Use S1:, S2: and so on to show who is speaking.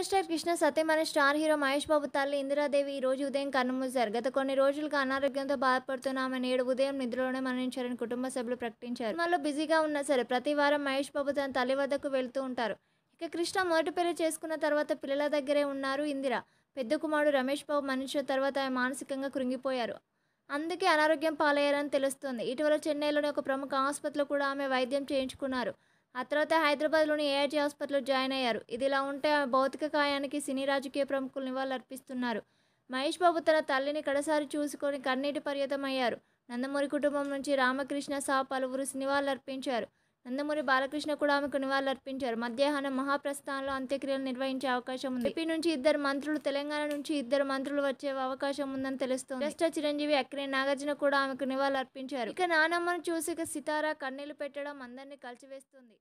S1: super star Krishna సత్యమైన star hero Mahesh బాబు తల్లి ఇందిరాదేవి ఈ రోజు ఉదయం కన్నుమూశారు గత కొన్ని రోజులుగా అనారోగ్యంతో బాధపడుతున్న ఆమె నేడు ఉదయం నిద్రలోనే మరణించారని కుటుంబ సభ్యులు ప్రకటించారు మనలో బిజీగా ఉన్నా సరే ప్రతి వారం మహేష్ బాబు తన తల్లి వద్దకు వెళ్తూ ఉంటారు ఇక కృష్ణ మొదటి పెళ్లి చేసుకున్న తర్వాత పిల్లల దగ్గరే ఉన్నారు ఇందిర పెద్ద కుమారుడు రమేష్ బాబు మరణించిన తర్వాత ఆమె మానసికంగా కృంగిపోయారు అందుకే అనారోగ్యం పాలయ్యారని తెలుస్తోంది ఇటీవల చెన్నైలోని ఒక ప్రముఖ ఆసుపత్రిలో కూడా ఆమె వైద్యం చేయించుకున్నారు ఆ తర్వాత హైదరాబాద్లోని ఏఐజీ హాస్పిటల్లో జాయిన్ అయ్యారు ఇదిలా ఉంటే భౌతిక కాయానికి సినీ రాజకీయ ప్రముఖులు నివాళులర్పిస్తున్నారు మహేష్ బాబు తన తల్లిని కడసారి చూసుకొని కన్నీటి పర్యతమయ్యారు నందమూరి కుటుంబం నుంచి రామకృష్ణ సా పలువురు అర్పించారు నందమూరి బాలకృష్ణ కూడా ఆమెకు నివాళులర్పించారు మధ్యాహ్నం మహాప్రస్థానంలో అంత్యక్రియలు నిర్వహించే అవకాశం ఉంది ఏపీ నుంచి ఇద్దరు మంత్రులు తెలంగాణ నుంచి ఇద్దరు మంత్రులు వచ్చే అవకాశం ఉందని తెలుస్తోంది రెస్టర్ చిరంజీవి అక్రే నాగార్జున కూడా ఆమెకు నివాళులర్పించారు ఇక నానమ్మను చూసి సితారా కన్నీళ్లు పెట్టడం అందరినీ కలిసివేస్తుంది